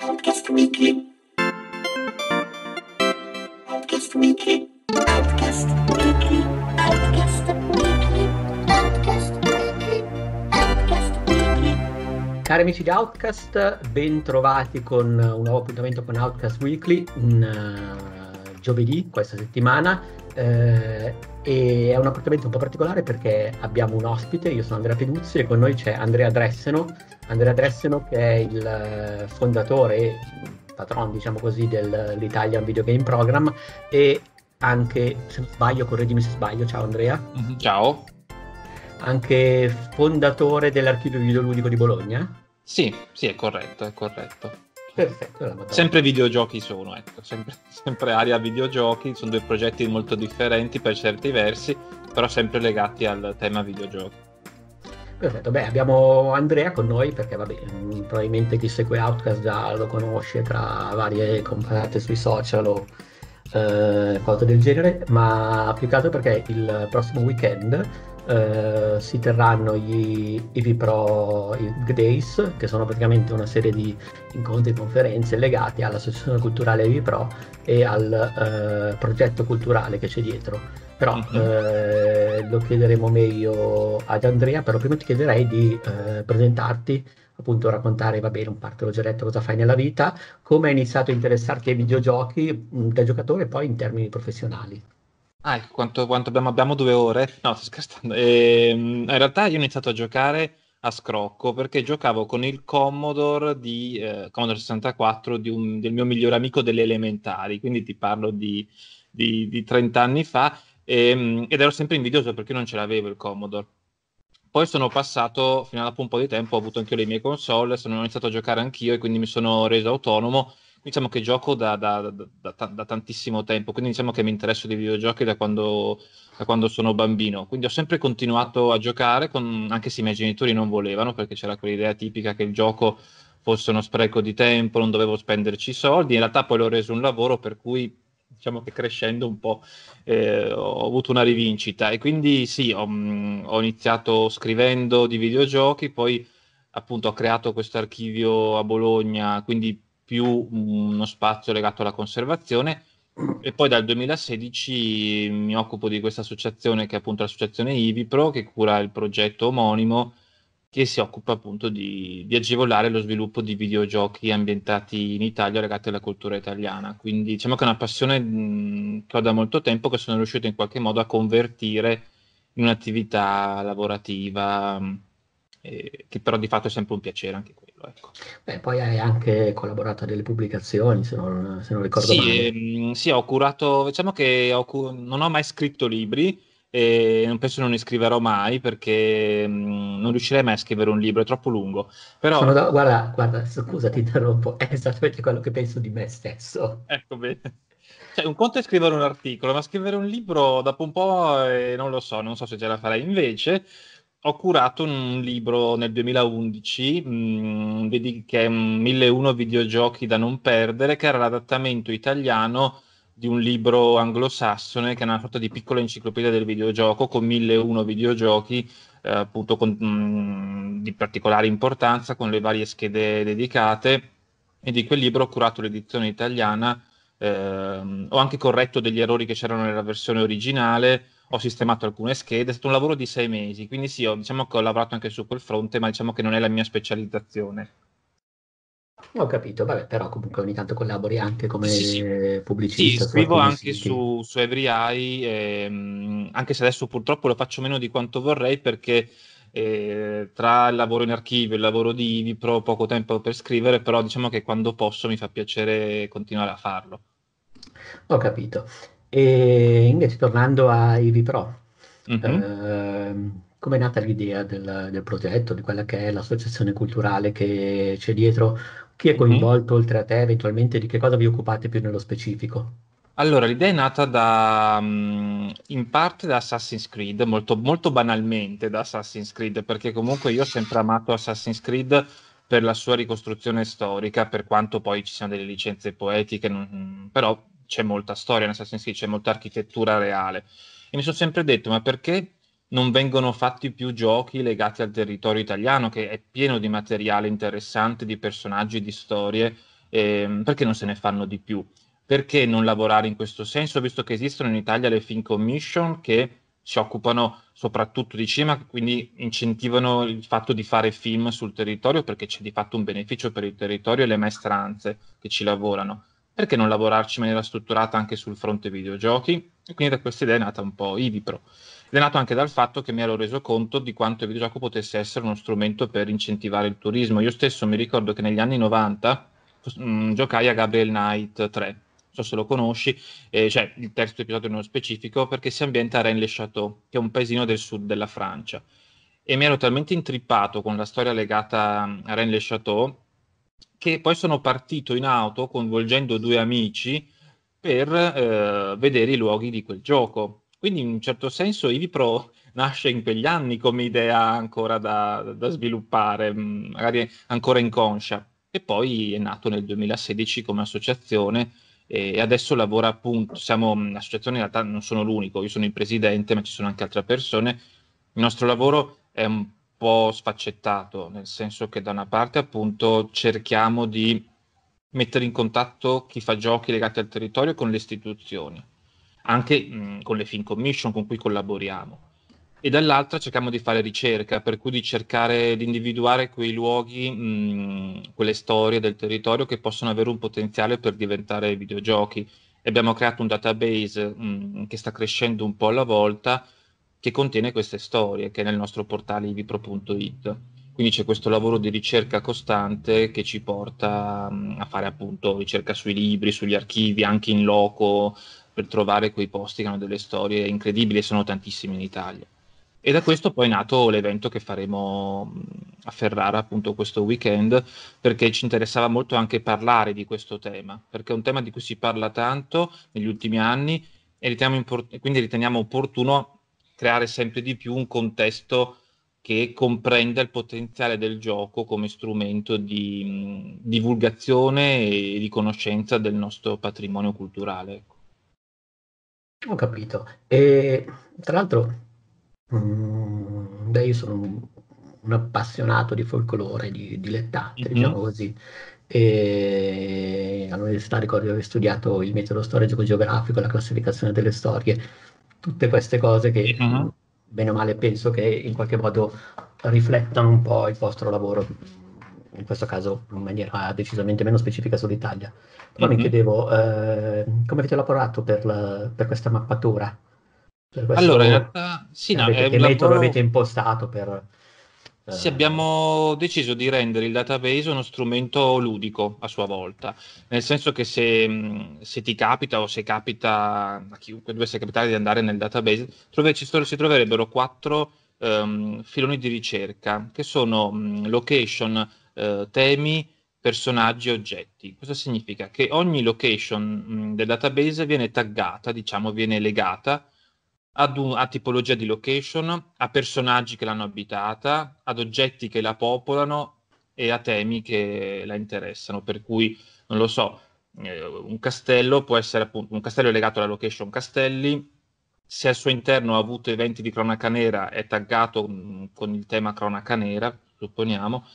Podcast Weekly. Podcast Weekly. Podcast Weekly. Podcast Weekly. Podcast Weekly. Podcast Weekly. Cari amici di Outcast, bentrovati con un nuovo appuntamento con Outcast Weekly. Un, uh, giovedì, questa settimana, eh, e è un appuntamento un po' particolare perché abbiamo un ospite, io sono Andrea Peduzzi e con noi c'è Andrea Dresseno, Andrea Dresseno che è il eh, fondatore e patron diciamo così dell'Italian Video Game Program e anche, se non sbaglio, correggimi se sbaglio, ciao Andrea. Mm-hmm, ciao. Anche fondatore dell'archivio videoludico di Bologna. Sì, sì, è corretto, è corretto. Perfetto. Sempre videogiochi sono, ecco, sempre, sempre aria videogiochi, sono due progetti molto differenti per certi versi, però sempre legati al tema videogiochi. Perfetto, beh, abbiamo Andrea con noi perché vabbè, mm, probabilmente chi segue Outcast già lo conosce tra varie comparate sui social o eh, cose del genere, ma più che altro perché il prossimo weekend eh, si terranno gli EV Pro Days, che sono praticamente una serie di incontri e conferenze legati all'associazione culturale EV Pro e al eh, progetto culturale che c'è dietro. Però mm-hmm. eh, lo chiederemo meglio ad Andrea, però prima ti chiederei di eh, presentarti appunto raccontare, va bene, un parto l'ho già detto, cosa fai nella vita, come hai iniziato a interessarti ai videogiochi da giocatore e poi in termini professionali. Ah, quanto, quanto abbiamo, abbiamo, due ore? No, sto scherzando. Ehm, in realtà io ho iniziato a giocare a scrocco perché giocavo con il Commodore, di, eh, Commodore 64 di un, del mio migliore amico delle elementari, quindi ti parlo di, di, di 30 anni fa e, ehm, ed ero sempre invidioso perché non ce l'avevo il Commodore. Poi sono passato, fino ad un po' di tempo, ho avuto anche le mie console, sono iniziato a giocare anch'io e quindi mi sono reso autonomo diciamo che gioco da, da, da, da, tantissimo tempo, quindi diciamo che mi interesso di videogiochi da quando, quando sono bambino, quindi ho sempre continuato a giocare, con, anche se i miei genitori non volevano, perché c'era quell'idea tipica che il gioco fosse uno spreco di tempo, non dovevo spenderci soldi, in realtà poi l'ho reso un lavoro per cui diciamo che crescendo un po' eh, ho avuto una rivincita e quindi sì, ho, mm, ho iniziato scrivendo di videogiochi, poi appunto ho creato questo archivio a Bologna, quindi più uno spazio legato alla conservazione e poi dal 2016 mi occupo di questa associazione che è appunto l'associazione IVIPRO che cura il progetto omonimo che si occupa appunto di, di, agevolare lo sviluppo di videogiochi ambientati in Italia legati alla cultura italiana. Quindi diciamo che è una passione che ho da molto tempo che sono riuscito in qualche modo a convertire in un'attività lavorativa. Mh, che però di fatto è sempre un piacere anche quello. Ecco. Beh, poi hai anche collaborato a delle pubblicazioni, se non, se non ricordo sì, male. Ehm, sì, ho curato, diciamo che ho non ho mai scritto libri, e non penso non ne scriverò mai perché mh, mm, non riuscirei mai a scrivere un libro, è troppo lungo. Però... Da, guarda, guarda, scusa, ti interrompo, è esattamente quello che penso di me stesso. Ecco bene. Cioè, un conto è scrivere un articolo, ma scrivere un libro dopo un po' eh, non lo so, non so se ce la farei. Invece, ho curato un libro nel 2011, mh, mm, vedi che è 1001 videogiochi da non perdere, che era l'adattamento italiano di un libro anglosassone che è una sorta di piccola enciclopedia del videogioco con 1001 videogiochi eh, appunto con, mh, mm, di particolare importanza con le varie schede dedicate e di quel libro ho curato l'edizione italiana, eh, ho anche corretto degli errori che c'erano nella versione originale ho sistemato alcune schede, è stato un lavoro di sei mesi, quindi sì, ho, diciamo che ho lavorato anche su quel fronte, ma diciamo che non è la mia specializzazione. Ho capito, vabbè, però comunque ogni tanto collabori anche come sì, sì. pubblicista. Sì, scrivo anche siti. su, su EveryEye, ehm, anche se adesso purtroppo lo faccio meno di quanto vorrei perché eh, tra il lavoro in archivio e il lavoro di Ivipro ho poco tempo per scrivere, però diciamo che quando posso mi fa piacere continuare a farlo. Ho capito. E invece tornando a EV Pro, mm-hmm. eh, come è nata l'idea del, del, progetto, di quella che è l'associazione culturale che c'è dietro? Chi è mhm. coinvolto mm-hmm. oltre a te eventualmente? Di che cosa vi occupate più nello specifico? Allora, l'idea è nata da, mm, in parte da Assassin's Creed, molto, molto banalmente da Assassin's Creed, perché comunque io ho sempre amato Assassin's Creed per la sua ricostruzione storica, per quanto poi ci siano delle licenze poetiche, non, però c'è molta storia, nel senso che c'è molta architettura reale. E mi sono sempre detto, ma perché non vengono fatti più giochi legati al territorio italiano, che è pieno di materiale interessante, di personaggi, di storie, ehm, perché non se ne fanno di più? Perché non lavorare in questo senso, visto che esistono in Italia le film commission che si occupano soprattutto di cinema, quindi incentivano il fatto di fare film sul territorio perché c'è di fatto un beneficio per il territorio e le maestranze che ci lavorano perché non lavorarci in maniera strutturata anche sul fronte videogiochi? E quindi da questa idea è nata un po' IVIPRO. Ed è nato anche dal fatto che mi ero reso conto di quanto il videogioco potesse essere uno strumento per incentivare il turismo. Io stesso mi ricordo che negli anni 90 mh, mm, giocai a Gabriel Knight 3, non so se lo conosci, eh, cioè il terzo episodio nello specifico, perché si ambienta a rennes le château che è un paesino del sud della Francia. E mi ero talmente intrippato con la storia legata mm, a rennes le château che poi sono partito in auto coinvolgendo due amici per eh, vedere i luoghi di quel gioco. Quindi in un certo senso Ivi Pro nasce in quegli anni come idea ancora da, da sviluppare, mm, magari ancora inconscia, e poi è nato nel 2016 come associazione e adesso lavora appunto, siamo un'associazione mm, in realtà non sono l'unico, io sono il presidente ma ci sono anche altre persone, il nostro lavoro è un po' sfaccettato, nel senso che da una parte appunto cerchiamo di mettere in contatto chi fa giochi legati al territorio con le istituzioni, anche mh, con le Fin Commission con cui collaboriamo. E dall'altra cerchiamo di fare ricerca, per cui di cercare di individuare quei luoghi, mh, quelle storie del territorio che possono avere un potenziale per diventare videogiochi. abbiamo creato un database mh, che sta crescendo un po' alla volta, che contiene queste storie, che è nel nostro portale ivipro.it. Quindi c'è questo lavoro di ricerca costante che ci porta mm, a fare appunto ricerca sui libri, sugli archivi, anche in loco, per trovare quei posti che hanno delle storie incredibili e sono tantissimi in Italia. E da questo poi è nato l'evento che faremo mm, a Ferrara appunto questo weekend, perché ci interessava molto anche parlare di questo tema, perché è un tema di cui si parla tanto negli ultimi anni e riteniamo import- quindi riteniamo opportuno creare sempre di più un contesto che comprenda il potenziale del gioco come strumento di mh, divulgazione e di conoscenza del nostro patrimonio culturale. Ecco. Ho capito. E tra l'altro, mh, beh, io sono un, appassionato di folklore, di, di lettante, mm-hmm. diciamo così. E all'università ricordo di aver studiato il metodo storico-geografico, la classificazione delle storie tutte queste cose che uh-huh. bene o male penso che in qualche modo riflettano un po' il vostro lavoro, in questo caso in maniera decisamente meno specifica sull'Italia. Però uh-huh. mi mm-hmm. chiedevo eh, come avete lavorato per, la, per questa mappatura? Per allora, in realtà, sì, no, avete, che lavoro... metodo avete impostato per eh. Sì, abbiamo deciso di rendere il database uno strumento ludico a sua volta, nel senso che se, mm, se ti capita o se capita a chiunque dovesse capitare di andare nel database, trove, si troverebbero quattro um, filoni di ricerca che sono mm, location, uh, temi, personaggi e oggetti. Cosa significa? Che ogni location um, del database viene taggata, diciamo, viene legata ad un, a tipologia di location, a personaggi che l'hanno abitata, ad oggetti che la popolano e a temi che la interessano. Per cui, non lo so, eh, un castello può essere appunto un castello legato alla location castelli. Se al suo interno ha avuto eventi di cronaca nera, è taggato mh, mm, con il tema cronaca nera, supponiamo.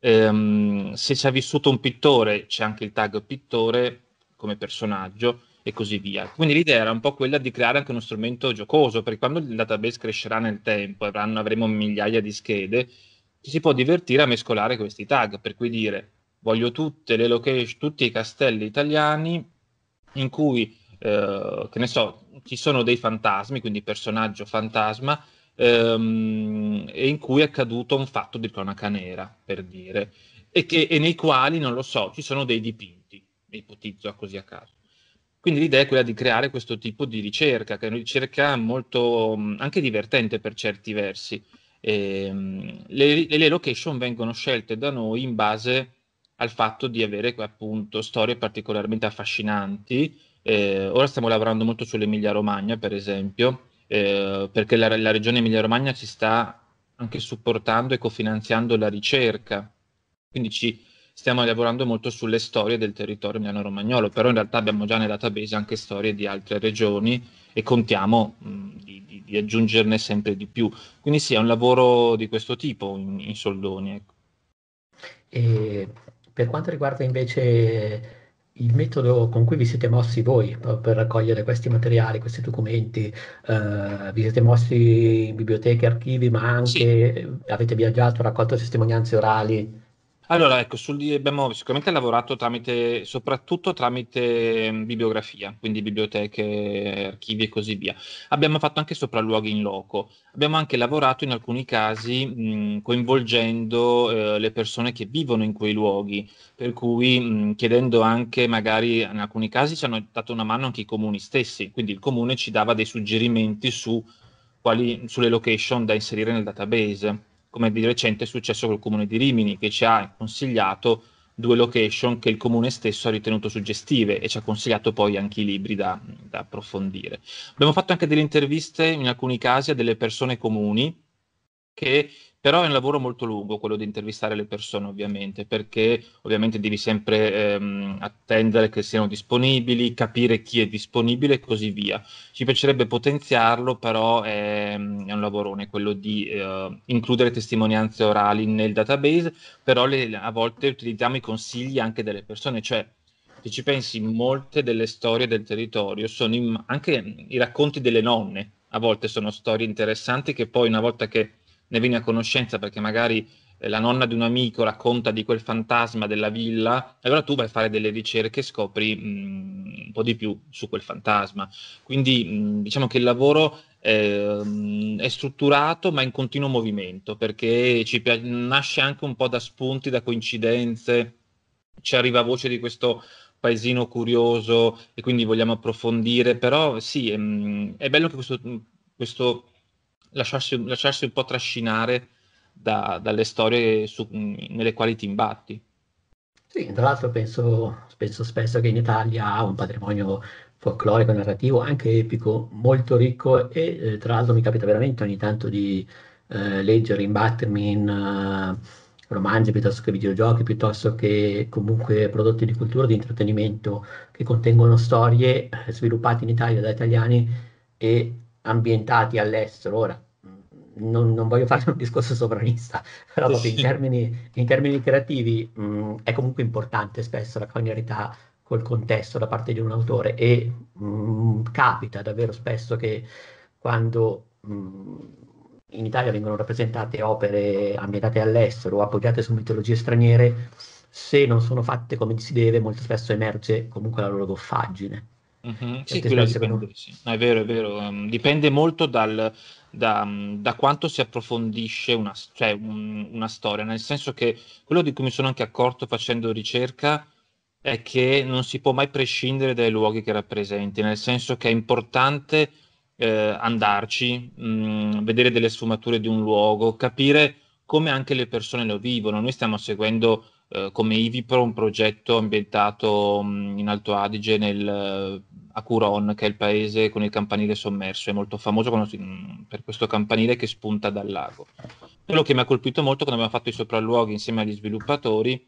Ehm, se ci ha vissuto un pittore, c'è anche il tag pittore come personaggio e così via. Quindi l'idea era un po' quella di creare anche uno strumento giocoso, perché quando il database crescerà nel tempo, e avremo migliaia di schede, ci si può divertire a mescolare questi tag, per cui dire voglio tutte le location, tutti i castelli italiani in cui, eh, che ne so, ci sono dei fantasmi, quindi personaggio fantasma, ehm, e in cui è accaduto un fatto di cronaca nera, per dire, e, che, e nei quali, non lo so, ci sono dei dipinti, ipotizzo così a caso quindi l'idea è quella di creare questo tipo di ricerca, che è una ricerca molto anche divertente per certi versi. Ehm, e, le, le location vengono scelte da noi in base al fatto di avere appunto storie particolarmente affascinanti. Eh, ora stiamo lavorando molto sull'Emilia Romagna, per esempio, eh, perché la, la regione Emilia Romagna ci sta anche supportando e cofinanziando la ricerca. Quindi ci, stiamo lavorando molto sulle storie del territorio miano-romagnolo, però in realtà abbiamo già nel database anche storie di altre regioni e contiamo mh, di, di, di, aggiungerne sempre di più. Quindi sì, è un lavoro di questo tipo in, in soldoni. Ecco. E per quanto riguarda invece il metodo con cui vi siete mossi voi per raccogliere questi materiali, questi documenti, eh, vi siete mossi in biblioteche, archivi, ma anche sì. avete viaggiato, raccolto testimonianze orali? Allora, ecco, sul, abbiamo sicuramente lavorato tramite, soprattutto tramite bibliografia, quindi biblioteche, archivi e così via. Abbiamo fatto anche sopralluoghi in loco. Abbiamo anche lavorato in alcuni casi mh, coinvolgendo eh, le persone che vivono in quei luoghi, per cui mh, chiedendo anche, magari in alcuni casi ci hanno dato una mano anche i comuni stessi, quindi il comune ci dava dei suggerimenti su quali, sulle location da inserire nel database come di recente è successo col comune di Rimini, che ci ha consigliato due location che il comune stesso ha ritenuto suggestive e ci ha consigliato poi anche i libri da, da approfondire. Abbiamo fatto anche delle interviste in alcuni casi a delle persone comuni che però è un lavoro molto lungo quello di intervistare le persone, ovviamente, perché ovviamente devi sempre ehm, attendere che siano disponibili, capire chi è disponibile e così via. Ci piacerebbe potenziarlo, però è, è un lavorone quello di eh, includere testimonianze orali nel database, però le, a volte utilizziamo i consigli anche delle persone, cioè se ci pensi, molte delle storie del territorio sono in, anche i racconti delle nonne, a volte sono storie interessanti che poi una volta che ne vieni a conoscenza perché magari eh, la nonna di un amico racconta di quel fantasma della villa, allora tu vai a fare delle ricerche e scopri mh, mm, un po' di più su quel fantasma. Quindi mh, mm, diciamo che il lavoro eh, è strutturato ma in continuo movimento perché ci pi- nasce anche un po' da spunti, da coincidenze, ci arriva voce di questo paesino curioso e quindi vogliamo approfondire, però sì, è, ehm, è bello che questo, mm, questo lasciarsi, lasciarsi un po' trascinare da, dalle storie su, nelle quali ti imbatti. Sì, tra l'altro penso, penso spesso che in Italia ha un patrimonio folclorico, narrativo, anche epico, molto ricco e eh, tra l'altro mi capita veramente ogni tanto di eh, leggere, imbattermi in uh, romanzi piuttosto che videogiochi, piuttosto che comunque prodotti di cultura, di intrattenimento che contengono storie eh, sviluppate in Italia da italiani e ambientati all'estero. Ora, non, non, voglio fare un discorso sovranista, però proprio in termini, in termini creativi mh, mm, è comunque importante spesso la familiarità col contesto da parte di un autore e mh, mm, capita davvero spesso che quando mh, mm, in Italia vengono rappresentate opere ambientate all'estero o appoggiate su mitologie straniere, se non sono fatte come si deve, molto spesso emerge comunque la loro goffaggine. Mm-hmm. Sì, quello dipende, sì. No, è vero, è vero. Um, dipende molto dal, da, mm, da, quanto si approfondisce una, cioè un, una, storia, nel senso che quello di cui mi sono anche accorto facendo ricerca è che non si può mai prescindere dai luoghi che rappresenti, nel senso che è importante eh, andarci, mh, mm, vedere delle sfumature di un luogo, capire come anche le persone lo vivono. Noi stiamo seguendo eh, come Ivipro, un progetto ambientato mh, mm, in Alto Adige nel, eh, a Curon, che è il paese con il campanile sommerso. È molto famoso quando, mh, mm, per questo campanile che spunta dal lago. Quello che mi ha colpito molto quando abbiamo fatto i sopralluoghi insieme agli sviluppatori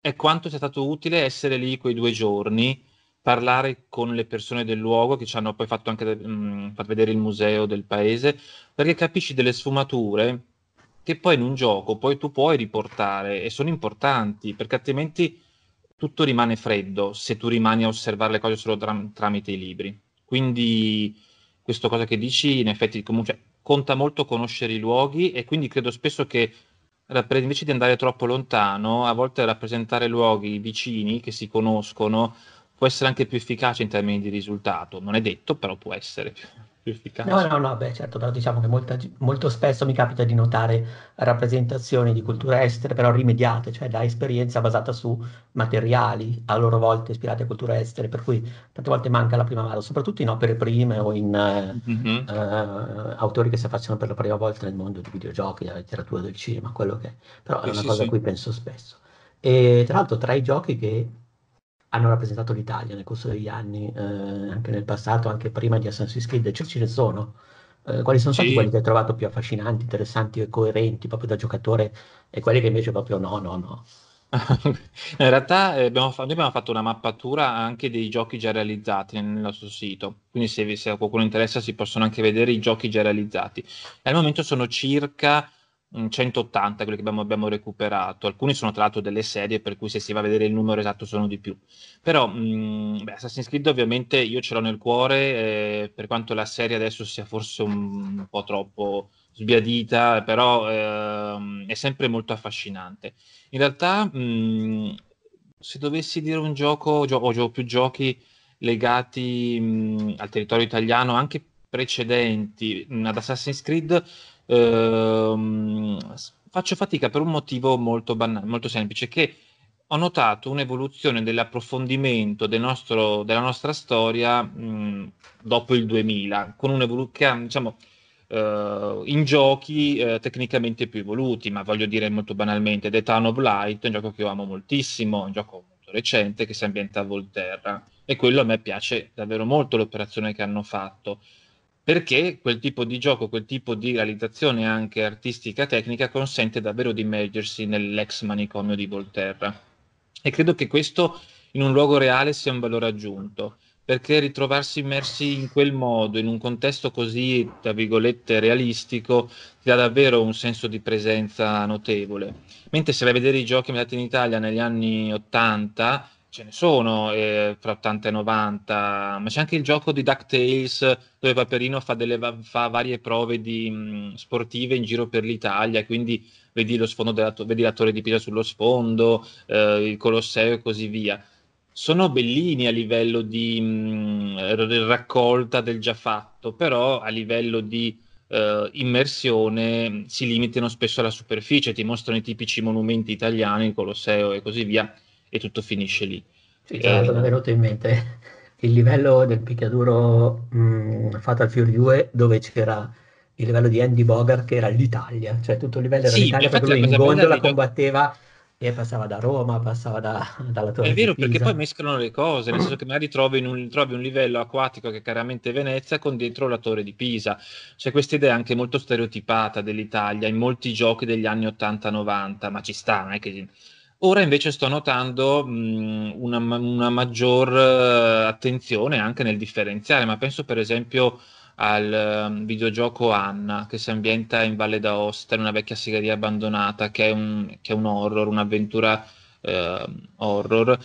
è quanto sia stato utile essere lì quei due giorni parlare con le persone del luogo che ci hanno poi fatto anche mh, mm, far vedere il museo del paese, perché capisci delle sfumature che poi in un gioco poi tu puoi riportare e sono importanti perché altrimenti tutto rimane freddo se tu rimani a osservare le cose solo tra- tramite i libri. Quindi questa cosa che dici in effetti comunque, conta molto conoscere i luoghi e quindi credo spesso che invece di andare troppo lontano, a volte rappresentare luoghi vicini che si conoscono può essere anche più efficace in termini di risultato. Non è detto, però può essere efficace. No, no, no, beh, certo, però diciamo che molta, molto spesso mi capita di notare rappresentazioni di culture estere, però rimediate, cioè da esperienza basata su materiali a loro volta ispirati a culture estere, per cui tante volte manca la prima mano, soprattutto in opere prime o in mm-hmm. eh, autori che si affacciano per la prima volta nel mondo di videogiochi, della letteratura, del cinema, quello che è. Però è una sì, cosa a cui penso spesso. E tra l'altro tra i giochi che hanno rappresentato l'Italia nel corso degli anni, eh, anche nel passato, anche prima di Assassin's Creed, ce, ce ne sono. Eh, quali sono stati quelli che hai trovato più affascinanti, interessanti e coerenti proprio da giocatore e quelli che invece proprio no, no, no? In realtà eh, abbiamo, noi abbiamo fatto una mappatura anche dei giochi già realizzati nel nostro sito, quindi se, se a qualcuno interessa si possono anche vedere i giochi già realizzati. Al momento sono circa 180 quelli che abbiamo, abbiamo, recuperato alcuni sono tra l'altro delle serie per cui se si va a vedere il numero esatto sono di più però mh, mm, beh, Assassin's Creed ovviamente io ce l'ho nel cuore eh, per quanto la serie adesso sia forse un, un po' troppo sbiadita però eh, è sempre molto affascinante in realtà mh, mm, se dovessi dire un gioco o gioco più giochi legati mh, mm, al territorio italiano anche precedenti ad Assassin's Creed ehm, faccio fatica per un motivo molto, banale, molto semplice, che ho notato un'evoluzione dell'approfondimento del nostro, della nostra storia mh, dopo il 2000, con un'evoluzione, diciamo, Uh, in giochi uh, tecnicamente più evoluti, ma voglio dire molto banalmente, The Town of Light un gioco che io amo moltissimo, è un gioco molto recente che si ambienta a Volterra e quello a me piace davvero molto l'operazione che hanno fatto perché quel tipo di gioco, quel tipo di realizzazione anche artistica tecnica consente davvero di immergersi nell'ex manicomio di Volterra. E credo che questo in un luogo reale sia un valore aggiunto, perché ritrovarsi immersi in quel modo, in un contesto così, tra virgolette, realistico, ti dà davvero un senso di presenza notevole. Mentre se vai a vedere i giochi ambientati in Italia negli anni 80, ce ne sono eh, fra 80 e 90, ma c'è anche il gioco di DuckTales dove Paperino fa, delle, fa varie prove di, mh, mm, sportive in giro per l'Italia, quindi vedi, lo sfondo della, vedi la torre di Pisa sullo sfondo, eh, il Colosseo e così via. Sono bellini a livello di mh, mm, raccolta del già fatto, però a livello di eh, immersione si limitano spesso alla superficie, ti mostrano i tipici monumenti italiani, il Colosseo e così via e tutto finisce lì. Sì, tra mi è venuto in mente il livello del picchiaduro mh, mm, Fatal Fury 2 dove c'era il livello di Andy Bogart che era l'Italia, cioè tutto il livello era sì, l'Italia perché lui in gondola combatteva e passava da Roma, passava da, dalla Torre È vero, perché poi mescolano le cose, nel senso che magari trovi, un, trovi un livello acquatico che è chiaramente Venezia con dentro la Torre di Pisa. C'è questa idea anche molto stereotipata dell'Italia in molti giochi degli anni 80-90, ma ci sta, non è che Ora invece sto notando mh, una, una, maggior eh, attenzione anche nel differenziare, ma penso per esempio al um, videogioco Anna che si ambienta in Valle d'Aosta, in una vecchia segheria abbandonata, che è un, che è un horror, un'avventura eh, horror.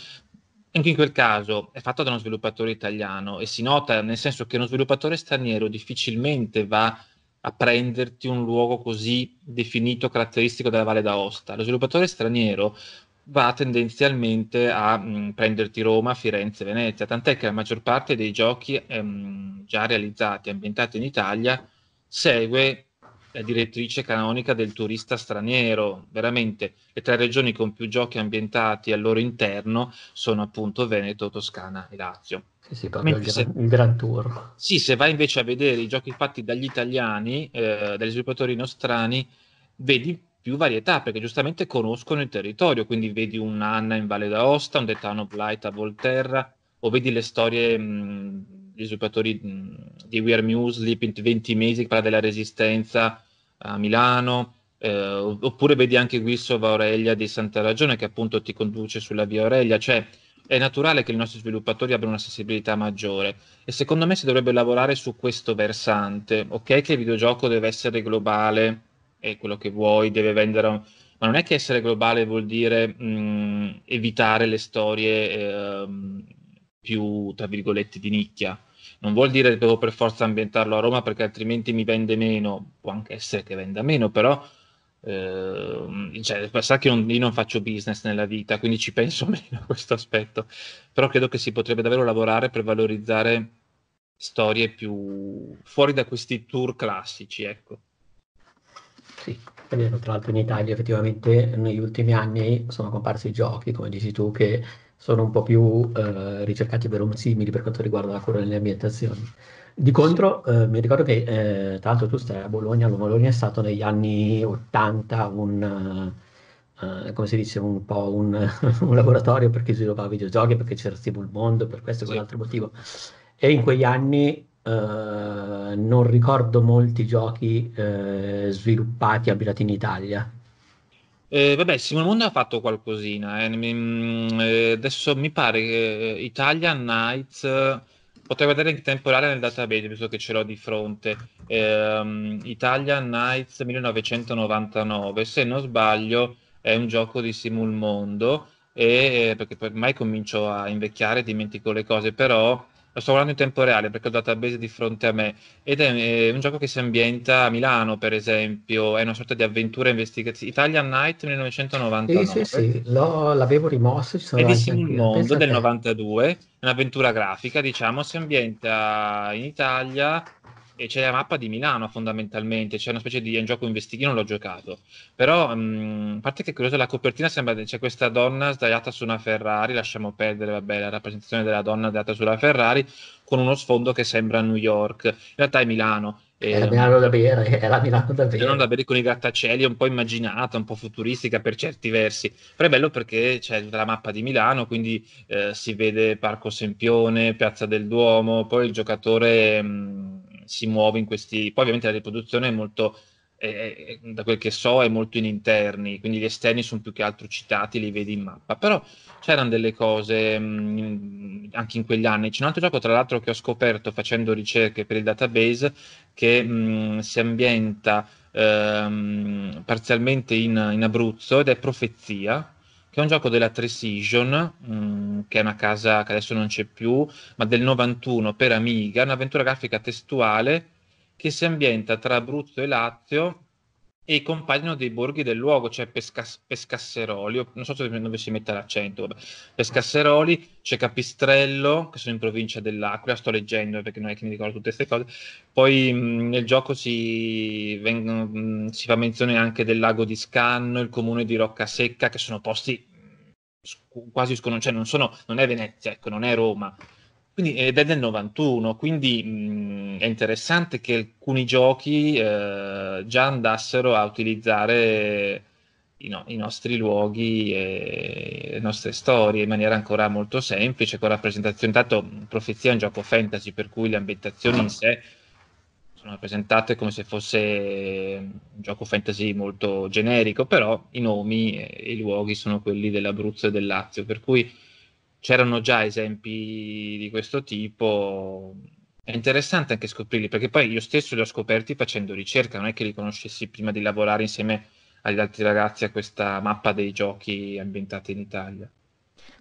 Anche in quel caso è fatto da uno sviluppatore italiano e si nota nel senso che uno sviluppatore straniero difficilmente va a prenderti un luogo così definito, caratteristico della Valle d'Aosta. Lo sviluppatore straniero va tendenzialmente a mh, mm, prenderti Roma, Firenze, Venezia, tant'è che la maggior parte dei giochi ehm, già realizzati, ambientati in Italia, segue la direttrice canonica del turista straniero. Veramente le tre regioni con più giochi ambientati al loro interno sono appunto Veneto, Toscana e Lazio. Sì, sì, proprio il, se... il gran, tour. Sì, se vai invece a vedere i giochi fatti dagli italiani, eh, dagli sviluppatori nostrani, vedi più varietà perché giustamente conoscono il territorio, quindi vedi un'Anna in Valle d'Aosta, un Detano Blight a Volterra, o vedi le storie mm, degli sviluppatori mh, mm, di Weird News, Sleep in 20 mesi, che parla della resistenza a Milano, eh, oppure vedi anche Guissova Aurelia di Santa Ragione che appunto ti conduce sulla via Aurelia, cioè è naturale che i nostri sviluppatori abbiano una sensibilità maggiore e secondo me si dovrebbe lavorare su questo versante, ok che il videogioco deve essere globale, è quello che vuoi, deve vendere... Ma non è che essere globale vuol dire mh, mm, evitare le storie eh, più, tra virgolette, di nicchia. Non vuol dire che devo per forza ambientarlo a Roma perché altrimenti mi vende meno. Può anche essere che venda meno, però... Eh, cioè, sa che non, io non faccio business nella vita, quindi ci penso meno a questo aspetto. Però credo che si potrebbe davvero lavorare per valorizzare storie più fuori da questi tour classici, ecco. Sì, è vero, tra l'altro in Italia effettivamente negli ultimi anni sono comparsi giochi, come dici tu, che sono un po' più eh, ricercati e verosimili per quanto riguarda la cura delle ambientazioni. Di contro, eh, mi ricordo che eh, tra l'altro tu stai a Bologna, Bologna è stato negli anni 80 un, Uh, come si dice, un po' un, un laboratorio per chi sviluppava videogiochi, perché c'era Steve Mondo, per questo e sì. quell'altro motivo. E in quegli anni Uh, non ricordo molti giochi uh, sviluppati abitati in Italia. Eh, vabbè, Simone Mondo ha fatto qualcosina. Eh. Mi, mm, eh, adesso mi pare che eh, Italian Nights potrei vedere in temporale nel database, visto che ce l'ho di fronte. Ehm, Italian Nights 1999, se non sbaglio, è un gioco di Simul Mondo. E, perché ormai comincio a invecchiare, dimentico le cose, però lo sto guardando in tempo reale perché ho il database di fronte a me ed è, è un gioco che si ambienta a Milano per esempio, è una sorta di avventura investigativa, Italian Night 1999 sì sì sì, lo, l'avevo rimosso ci sono è di Simulmondo del 92 un'avventura grafica diciamo, si ambienta in Italia e c'è la mappa di Milano fondamentalmente, c'è una specie di un gioco investigativo, non l'ho giocato, però mh, mm, a parte che è curiosa la copertina, sembra c'è questa donna sdraiata su una Ferrari, lasciamo perdere vabbè, la rappresentazione della donna sdraiata sulla Ferrari, con uno sfondo che sembra New York, in realtà è Milano. Era Milano davvero, era Milano davvero. Milano davvero con i grattacieli, un po' immaginata, un po' futuristica per certi versi. Però è bello perché c'è la mappa di Milano, quindi eh, si vede Parco Sempione, Piazza del Duomo, poi il giocatore... Mh, mm, si muove in questi... Poi ovviamente la riproduzione è molto, è, è, da quel che so, è molto in interni, quindi gli esterni sono più che altro citati, li vedi in mappa, però c'erano delle cose mh, mm, anche in quegli anni. C'è un altro gioco, tra l'altro, che ho scoperto facendo ricerche per il database, che mh, mm, si ambienta ehm, parzialmente in, in Abruzzo ed è Profezia che è un gioco della Trecision, mm, che è una casa che adesso non c'è più, ma del 91 per Amiga, un'avventura grafica testuale che si ambienta tra Abruzzo e Lazio e compaiono dei borghi del luogo, cioè Pescas- Pescasseroli, non so dove si mette l'accento, vabbè. Pescasseroli, c'è Capistrello, che sono in provincia dell'Aquila, sto leggendo perché non è che mi ricordo tutte queste cose, poi mh, mm, nel gioco si, vengono, mh, mm, si, fa menzione anche del lago di Scanno, il comune di Roccasecca, che sono posti quasi sconosciuti, cioè non, non è Venezia, ecco, non è Roma, quindi, ed è del 91, quindi mh, è interessante che alcuni giochi eh, già andassero a utilizzare i, no- i nostri luoghi e le nostre storie in maniera ancora molto semplice, con rappresentazioni. Intanto Profezia è un gioco fantasy, per cui le ambientazioni in sé sono rappresentate come se fosse un gioco fantasy molto generico, però i nomi e i luoghi sono quelli dell'Abruzzo e del Lazio, per cui c'erano già esempi di questo tipo. È interessante anche scoprirli, perché poi io stesso li ho scoperti facendo ricerca, non è che li conoscessi prima di lavorare insieme agli altri ragazzi a questa mappa dei giochi ambientati in Italia.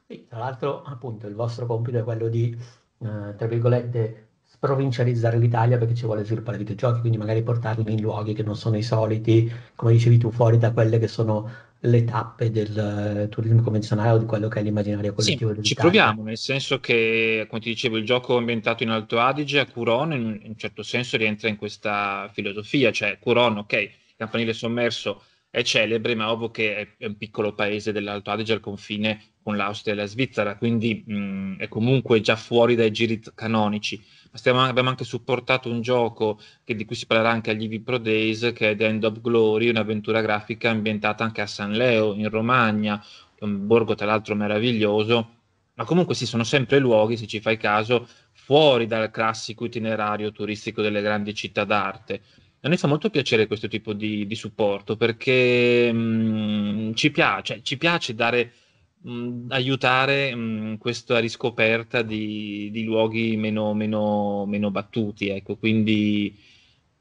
Sì, tra l'altro, appunto, il vostro compito è quello di, eh, tra virgolette, sprovincializzare l'Italia perché ci vuole sviluppare videogiochi, quindi magari portarli in luoghi che non sono i soliti, come dicevi tu, fuori da quelle che sono le tappe del eh, turismo convenzionale o di quello che è l'immaginario collettivo sì, dell'Italia. Ci proviamo, nel senso che, come ti dicevo, il gioco ambientato in Alto Adige, a Curon, in un certo senso rientra in questa filosofia, cioè Curon, ok, campanile sommerso, è celebre, ma ovvio che è, un piccolo paese dell'Alto Adige al confine con l'Austria e la Svizzera, quindi mh, è comunque già fuori dai giri canonici. Ma stiamo, abbiamo anche supportato un gioco che, di cui si parlerà anche agli EV Pro Days, che è The End of Glory, un'avventura grafica ambientata anche a San Leo, in Romagna, un borgo tra l'altro meraviglioso. Ma comunque sì, sono sempre luoghi, se ci fai caso, fuori dal classico itinerario turistico delle grandi città d'arte. A noi fa molto piacere questo tipo di, di supporto perché mh, mm, ci, piace, cioè, ci piace dare, mh, mm, aiutare mh, mm, questa riscoperta di, di luoghi meno, meno, meno, battuti. Ecco. Quindi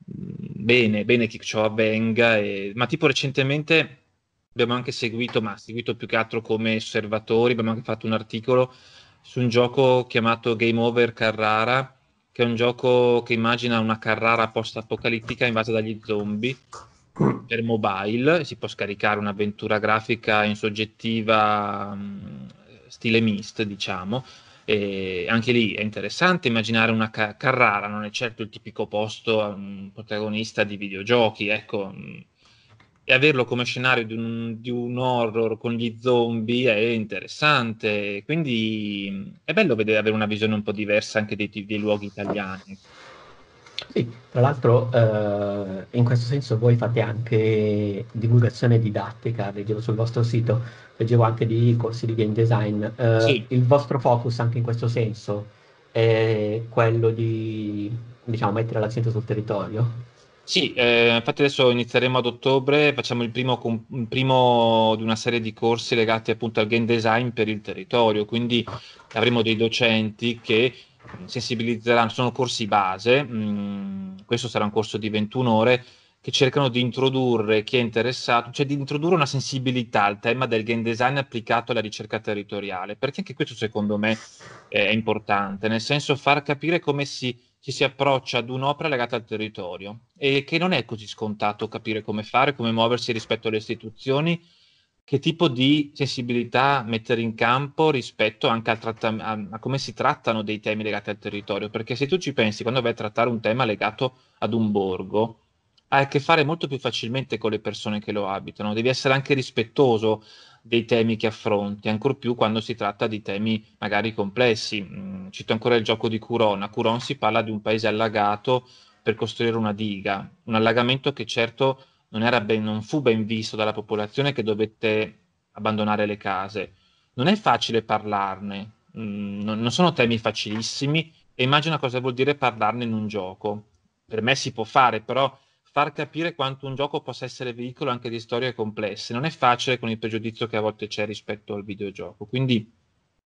bene, bene che ciò avvenga. E... Ma tipo recentemente abbiamo anche seguito, ma seguito più che altro come osservatori, abbiamo anche fatto un articolo su un gioco chiamato Game Over Carrara che è un gioco che immagina una Carrara post-apocalittica invasa dagli zombie per mobile, si può scaricare un'avventura grafica in soggettiva mm, stile mist, diciamo. E anche lì è interessante immaginare una Carrara, non è certo il tipico posto a mm, un protagonista di videogiochi, ecco, mm e averlo come scenario di un, di un, horror con gli zombie è interessante. Quindi mm, è bello vedere, avere una visione un po' diversa anche dei, dei luoghi italiani. Sì, tra l'altro eh, in questo senso voi fate anche divulgazione didattica, leggevo sul vostro sito, leggevo anche di corsi di game design. Eh, sì. Il vostro focus anche in questo senso è quello di diciamo, mettere l'accento sul territorio? Sì, eh, infatti adesso inizieremo ad ottobre, facciamo il primo, com- primo, di una serie di corsi legati appunto al game design per il territorio, quindi avremo dei docenti che sensibilizzeranno, sono corsi base, mh, mm, questo sarà un corso di 21 ore, che cercano di introdurre chi è interessato, cioè di introdurre una sensibilità al tema del game design applicato alla ricerca territoriale, perché anche questo secondo me è importante, nel senso far capire come si ci si approccia ad un'opera legata al territorio e che non è così scontato capire come fare, come muoversi rispetto alle istituzioni, che tipo di sensibilità mettere in campo rispetto anche trattam- a, a, come si trattano dei temi legati al territorio, perché se tu ci pensi quando vai a trattare un tema legato ad un borgo, hai a che fare molto più facilmente con le persone che lo abitano, devi essere anche rispettoso dei temi che affronti, ancor più quando si tratta di temi magari complessi. Mm, cito ancora il gioco di Curon. A Curon si parla di un paese allagato per costruire una diga, un allagamento che certo non, ben, non fu ben visto dalla popolazione che dovette abbandonare le case. Non è facile parlarne, mm, non sono temi facilissimi e immagina cosa vuol dire parlarne in un gioco. Per me si può fare, però far capire quanto un gioco possa essere veicolo anche di storie complesse. Non è facile con il pregiudizio che a volte c'è rispetto al videogioco. Quindi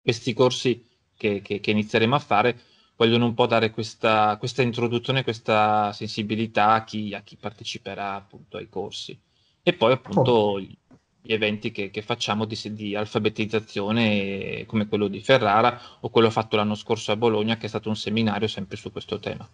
questi corsi che, che, che inizieremo a fare vogliono un po' dare questa, questa introduzione, questa sensibilità a chi, a chi, parteciperà appunto ai corsi. E poi appunto oh. gli eventi che, che facciamo di, di, alfabetizzazione come quello di Ferrara o quello fatto l'anno scorso a Bologna che è stato un seminario sempre su questo tema.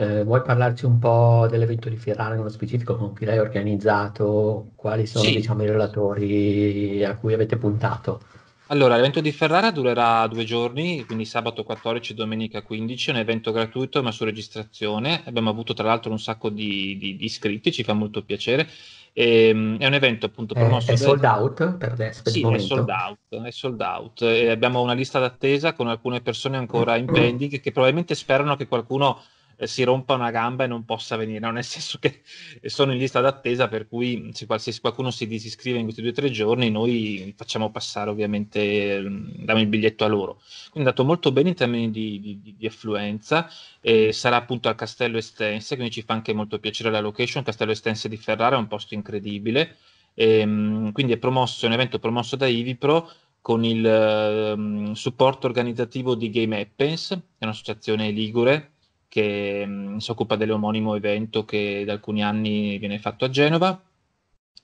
Eh, vuoi parlarci un po' dell'evento di Ferrara nello specifico, con chi l'hai organizzato, quali sono sì. diciamo, i relatori a cui avete puntato? Allora, l'evento di Ferrara durerà due giorni, quindi sabato 14 e domenica 15, è un evento gratuito ma su registrazione, abbiamo avuto tra l'altro un sacco di, di, di iscritti, ci fa molto piacere, e, ehm, è un evento appunto promosso... È, è sold out per adesso? Sì, è sold out, è sold out. abbiamo una lista d'attesa con alcune persone ancora in mm. pending che probabilmente sperano che qualcuno eh, si rompa una gamba e non possa venire, no, nel senso che sono in lista d'attesa, per cui se qualcuno si disiscrive in questi due o tre giorni, noi facciamo passare ovviamente, mm, diamo il biglietto a loro. Quindi è andato molto bene in termini di, di, di affluenza, eh, sarà appunto al Castello Estense, quindi ci fa anche molto piacere la location, Castello Estense di Ferrara è un posto incredibile, ehm, quindi è promosso, un evento promosso da Ivipro, con il um, supporto organizzativo di Game Happens, che è un'associazione ligure che mh, mm, si occupa dell'omonimo evento che da alcuni anni viene fatto a Genova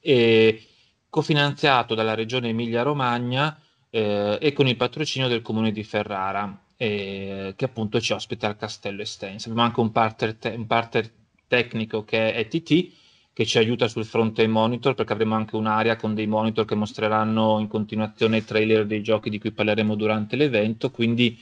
e cofinanziato dalla regione Emilia-Romagna eh, e con il patrocinio del comune di Ferrara eh, che appunto ci ospita al Castello Estense. Abbiamo anche un partner, te- un partner tecnico che è ETT che ci aiuta sul fronte monitor perché avremo anche un'area con dei monitor che mostreranno in continuazione i trailer dei giochi di cui parleremo durante l'evento, quindi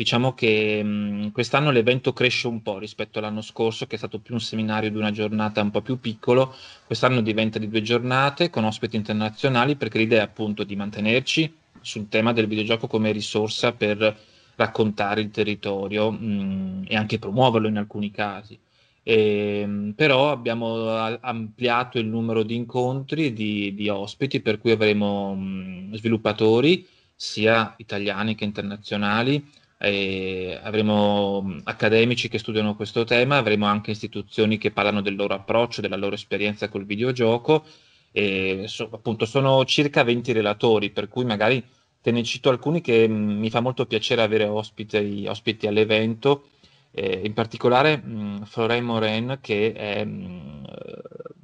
Diciamo che mh, quest'anno l'evento cresce un po' rispetto all'anno scorso, che è stato più un seminario di una giornata un po' più piccolo, quest'anno diventa di due giornate con ospiti internazionali perché l'idea è appunto di mantenerci sul tema del videogioco come risorsa per raccontare il territorio mh, e anche promuoverlo in alcuni casi. E, ehm, però abbiamo ampliato il numero di incontri e di, di, ospiti, per cui avremo mh, sviluppatori sia italiani che internazionali eh, avremo mm, accademici che studiano questo tema, avremo anche istituzioni che parlano del loro approccio, della loro esperienza col videogioco. E so, appunto sono circa 20 relatori, per cui magari te ne cito alcuni che mh, mm, mi fa molto piacere avere ospiti, ospiti all'evento. Eh, in particolare mh, mm, Florent Moren, che è mh,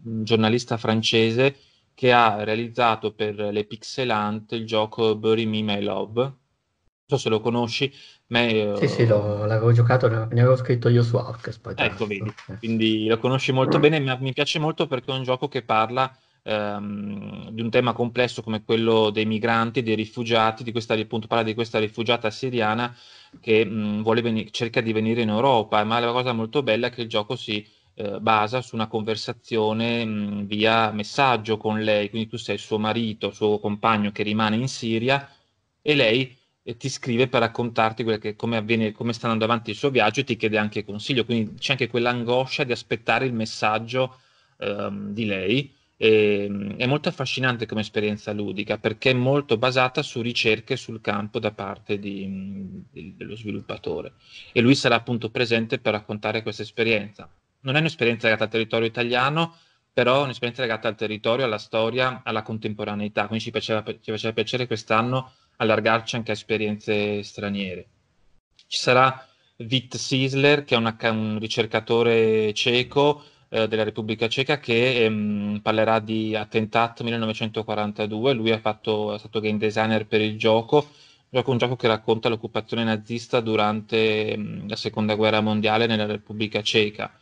un giornalista francese che ha realizzato per le Pixelant il gioco Bury Me My Love, non so se lo conosci. Ma sì, sì, eh, lo, l'avevo giocato, ne avevo scritto io su Outcast. ecco, vedi, eh. quindi lo conosci molto bene, mi, mi piace molto perché è un gioco che parla ehm, di un tema complesso come quello dei migranti, dei rifugiati, di questa, appunto parla di questa rifugiata siriana che mh, mm, veni- cerca di venire in Europa, ma la cosa molto bella è che il gioco si eh, basa su una conversazione mh, mm, via messaggio con lei, quindi tu sei il suo marito, il suo compagno che rimane in Siria e lei e ti scrive per raccontarti che, come, avviene, come sta andando avanti il suo viaggio e ti chiede anche consiglio. Quindi c'è anche quell'angoscia di aspettare il messaggio ehm, di lei. E, ehm, è molto affascinante come esperienza ludica perché è molto basata su ricerche sul campo da parte di, di, dello sviluppatore e lui sarà appunto presente per raccontare questa esperienza. Non è un'esperienza legata al territorio italiano, però un'esperienza legata al territorio, alla storia, alla contemporaneità, quindi ci faceva, ci faceva piacere quest'anno allargarci anche a esperienze straniere. Ci sarà Witt Sisler, che è una, un ricercatore cieco eh, della Repubblica Ceca, che ehm, parlerà di Attentat 1942. Lui fatto, è stato game designer per il gioco, un gioco che racconta l'occupazione nazista durante ehm, la Seconda Guerra Mondiale nella Repubblica Ceca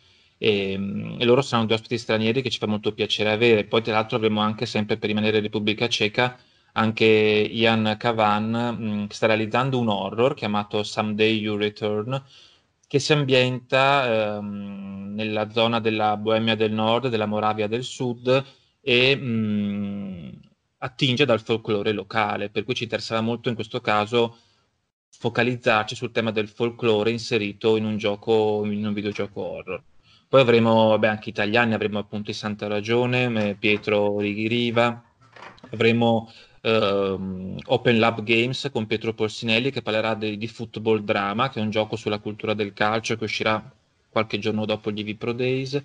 e, mm, e, loro saranno due ospiti stranieri che ci fa molto piacere avere. Poi tra l'altro avremo anche sempre per rimanere in Repubblica Ceca anche Ian Cavan mm, che sta realizzando un horror chiamato Someday You Return che si ambienta ehm, nella zona della Boemia del Nord, della Moravia del Sud e mh, mm, attinge dal folklore locale, per cui ci interessava molto in questo caso focalizzarci sul tema del folklore inserito in un gioco, in un videogioco horror. Poi avremo vabbè, anche italiani, avremo appunto i Santa Ragione, Pietro Righiriva, avremo Uh, Open Lab Games con Pietro Polsinelli che parlerà di, di, Football Drama, che è un gioco sulla cultura del calcio che uscirà qualche giorno dopo gli Vipro Days.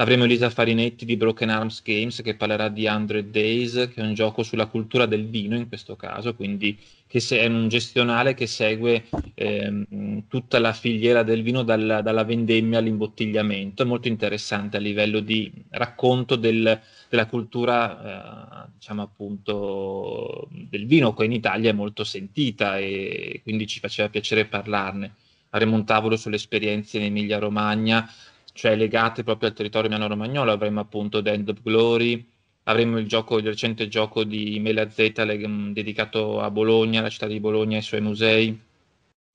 Avremo Elisa Farinetti di Broken Arms Games che parlerà di 100 Days, che è un gioco sulla cultura del vino in questo caso, quindi che è un gestionale che segue ehm, tutta la filiera del vino dalla, dalla, vendemmia all'imbottigliamento. È molto interessante a livello di racconto del, della cultura, eh, diciamo appunto, del vino, che in Italia è molto sentita e quindi ci faceva piacere parlarne. Avremo un tavolo sulle esperienze in Emilia-Romagna cioè legate proprio al territorio miano-romagnolo, avremo appunto The End of Glory, avremo il, gioco, il recente gioco di Mela Z mm, dedicato a Bologna, la città di Bologna e i suoi musei,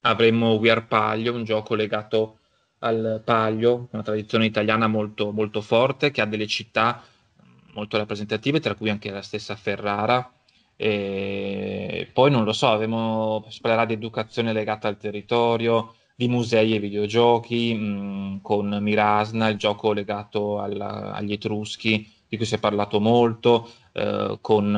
avremo We Are Paglio, un gioco legato al Paglio, una tradizione italiana molto, molto forte che ha delle città molto rappresentative, tra cui anche la stessa Ferrara. E poi non lo so, avremo, si parlerà di educazione legata al territorio, di musei e videogiochi, mh, mm, con Mirasna, il gioco legato alla, agli Etruschi, di cui si è parlato molto, eh, con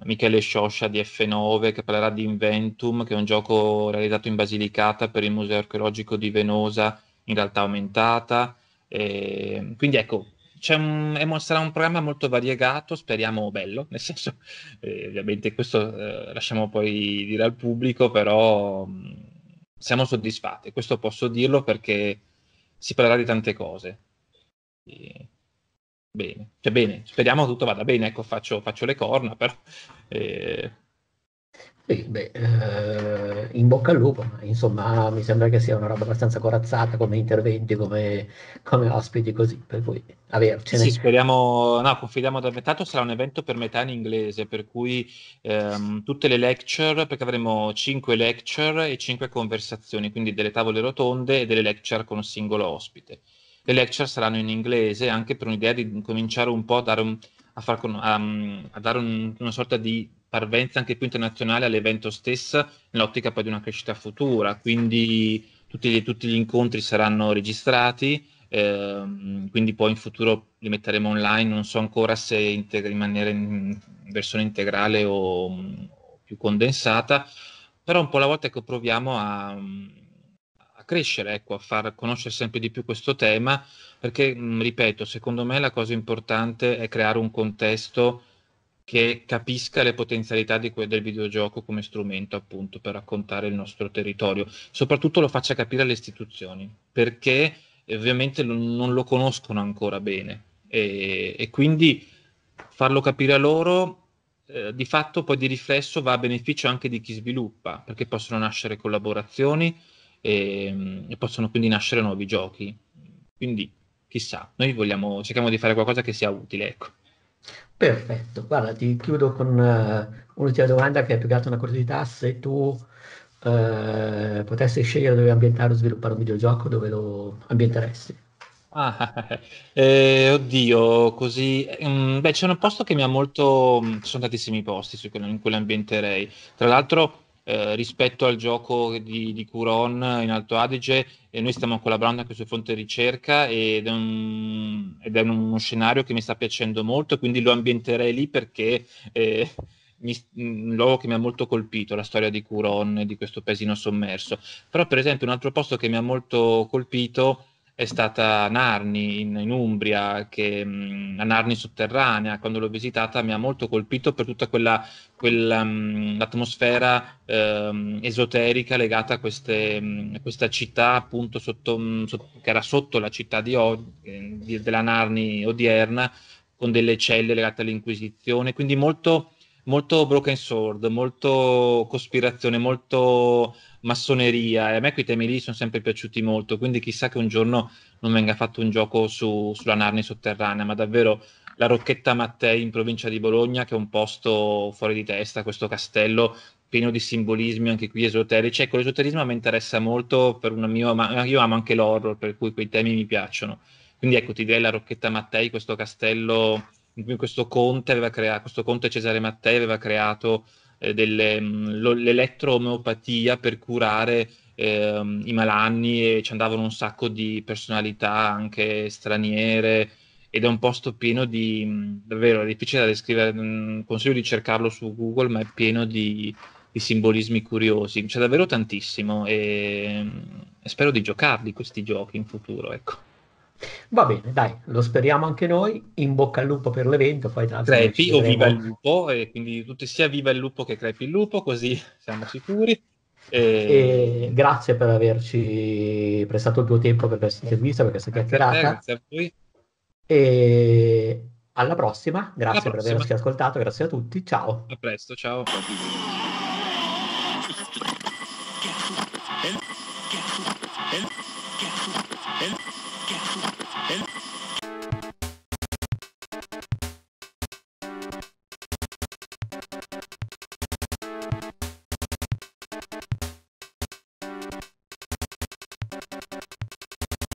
eh, Michele Scioscia di F9 che parlerà di Inventum, che è un gioco realizzato in Basilicata per il Museo Archeologico di Venosa, in realtà aumentata. E, quindi ecco, un, sarà un programma molto variegato, speriamo bello, nel senso, eh, ovviamente questo eh, lasciamo poi dire al pubblico, però... Mh, mm, siamo soddisfatti. Questo posso dirlo perché si parlerà di tante cose. E... Bene, cioè, bene, speriamo tutto vada bene. Ecco, faccio, faccio le corna, però eh, sì, beh, eh, in bocca al lupo, insomma mi sembra che sia una roba abbastanza corazzata come interventi, come, come ospiti, così, per cui avercene. Sì, speriamo, no, confidiamo da metà, sarà un evento per metà in inglese, per cui ehm, tutte le lecture, perché avremo cinque lecture e cinque conversazioni, quindi delle tavole rotonde e delle lecture con un singolo ospite. Le lecture saranno in inglese anche per un'idea di cominciare un po' a dare, un, a far, a, a dare un, una sorta di parvenza anche più internazionale all'evento stesso, nell'ottica poi di una crescita futura. Quindi tutti, tutti gli incontri saranno registrati, ehm, quindi poi in futuro li metteremo online, non so ancora se integra- in maniera in versione integrale o mh, più condensata, però un po' la volta che ecco, proviamo a, a crescere, ecco, a far conoscere sempre di più questo tema, perché, mh, ripeto, secondo me la cosa importante è creare un contesto che capisca le potenzialità que- del videogioco come strumento appunto per raccontare il nostro territorio, soprattutto lo faccia capire alle istituzioni, perché eh, ovviamente lo, non lo conoscono ancora bene e, e quindi farlo capire a loro eh, di fatto poi di riflesso va a beneficio anche di chi sviluppa, perché possono nascere collaborazioni e, ehm, e possono quindi nascere nuovi giochi. Quindi chissà, noi vogliamo, cerchiamo di fare qualcosa che sia utile, ecco. Perfetto, guarda, ti chiudo con uh, un'ultima domanda che è più che altro una curiosità, se tu uh, potessi scegliere dove ambientare o sviluppare un videogioco, dove lo ambienteresti? Ah, eh, oddio, così. Mm, beh, c'è un posto che mi ha molto. Mm, ci sono tantissimi posti in cui lo ambienterei. Tra l'altro, eh, rispetto al gioco di, di, Curon in Alto Adige, e noi stiamo collaborando anche su Fonte ricerca ed è, un, ed è, uno scenario che mi sta piacendo molto, quindi lo ambienterei lì perché eh, mi, un luogo che mi ha molto colpito, la storia di Curon, di questo paesino sommerso. Però per esempio un altro posto che mi ha molto colpito è stata Narni in, in Umbria, che, mm, a Narni sotterranea, quando l'ho visitata mi ha molto colpito per tutta quella, quella um, mm, atmosfera um, ehm, esoterica legata a, queste, um, a, questa città appunto sotto, sotto, che era sotto la città di eh, di, della Narni odierna, con delle celle legate all'Inquisizione, quindi molto, molto broken sword, molto cospirazione, molto massoneria e a me quei temi lì sono sempre piaciuti molto, quindi chissà che un giorno non venga fatto un gioco su, sulla Narni sotterranea, ma davvero la Rocchetta Mattei in provincia di Bologna, che è un posto fuori di testa, questo castello pieno di simbolismi, anche qui esoterici. Ecco, l'esoterismo mi interessa molto per una mia, ma io amo anche l'horror, per cui quei temi mi piacciono. Quindi ecco, ti direi la Rocchetta Mattei, questo castello in cui questo conte, aveva creato questo conte Cesare Mattei aveva creato eh, delle, mm, l'elettroomeopatia per curare eh, i malanni e ci andavano un sacco di personalità anche straniere ed è un posto pieno di, mm, davvero è difficile da descrivere, mm, consiglio di cercarlo su Google, ma è pieno di, di simbolismi curiosi, c'è davvero tantissimo e, e spero di giocarli questi giochi in futuro, ecco. Va bene, dai, lo speriamo anche noi. In bocca al lupo per l'evento. Poi tra Crepi o viva il lupo, e quindi tutti sia viva il lupo che crepi il lupo, così siamo sicuri. E... E grazie per averci prestato il tuo tempo per questa intervista, per questa chiacchierata. Grazie a voi. E alla prossima, grazie alla prossima. per averci ascoltato, grazie a tutti, ciao. A presto, ciao.